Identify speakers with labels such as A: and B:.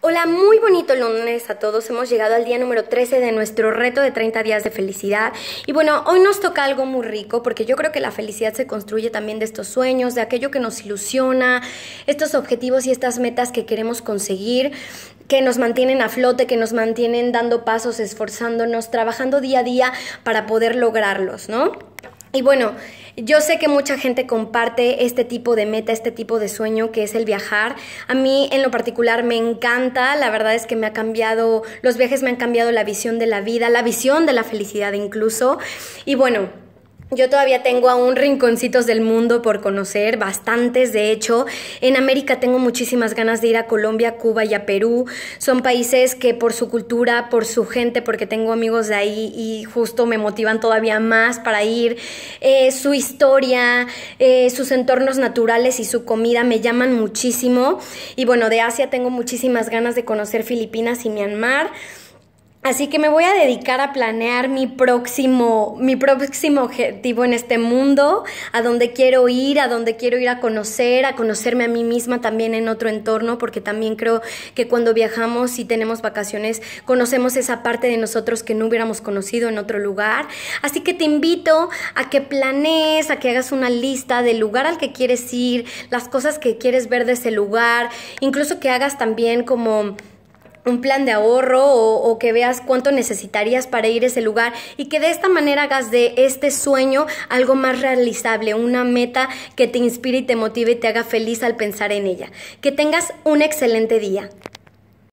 A: Hola, muy bonito lunes a todos. Hemos llegado al día número 13 de nuestro reto de 30 días de felicidad. Y bueno, hoy nos toca algo muy rico porque yo creo que la felicidad se construye también de estos sueños, de aquello que nos ilusiona, estos objetivos y estas metas que queremos conseguir, que nos mantienen a flote, que nos mantienen dando pasos, esforzándonos, trabajando día a día para poder lograrlos, ¿no? Y bueno, yo sé que mucha gente comparte este tipo de meta, este tipo de sueño que es el viajar. A mí en lo particular me encanta, la verdad es que me ha cambiado, los viajes me han cambiado la visión de la vida, la visión de la felicidad incluso. Y bueno, yo todavía tengo aún rinconcitos del mundo por conocer, bastantes de hecho. En América tengo muchísimas ganas de ir a Colombia, Cuba y a Perú. Son países que por su cultura, por su gente, porque tengo amigos de ahí y justo me motivan todavía más para ir. Eh, su historia, eh, sus entornos naturales y su comida me llaman muchísimo. Y bueno, de Asia tengo muchísimas ganas de conocer Filipinas y Myanmar. Así que me voy a dedicar a planear mi próximo, mi próximo objetivo en este mundo, a dónde quiero ir, a dónde quiero ir a conocer, a conocerme a mí misma también en otro entorno, porque también creo que cuando viajamos y tenemos vacaciones, conocemos esa parte de nosotros que no hubiéramos conocido en otro lugar. Así que te invito a que planees, a que hagas una lista del lugar al que quieres ir, las cosas que quieres ver de ese lugar, incluso que hagas también como un plan de ahorro o, que veas cuánto necesitarías para ir a ese lugar y que de esta manera hagas de este sueño algo más realizable, una meta que te inspire y te motive y te haga feliz al pensar en ella. Que tengas un excelente día.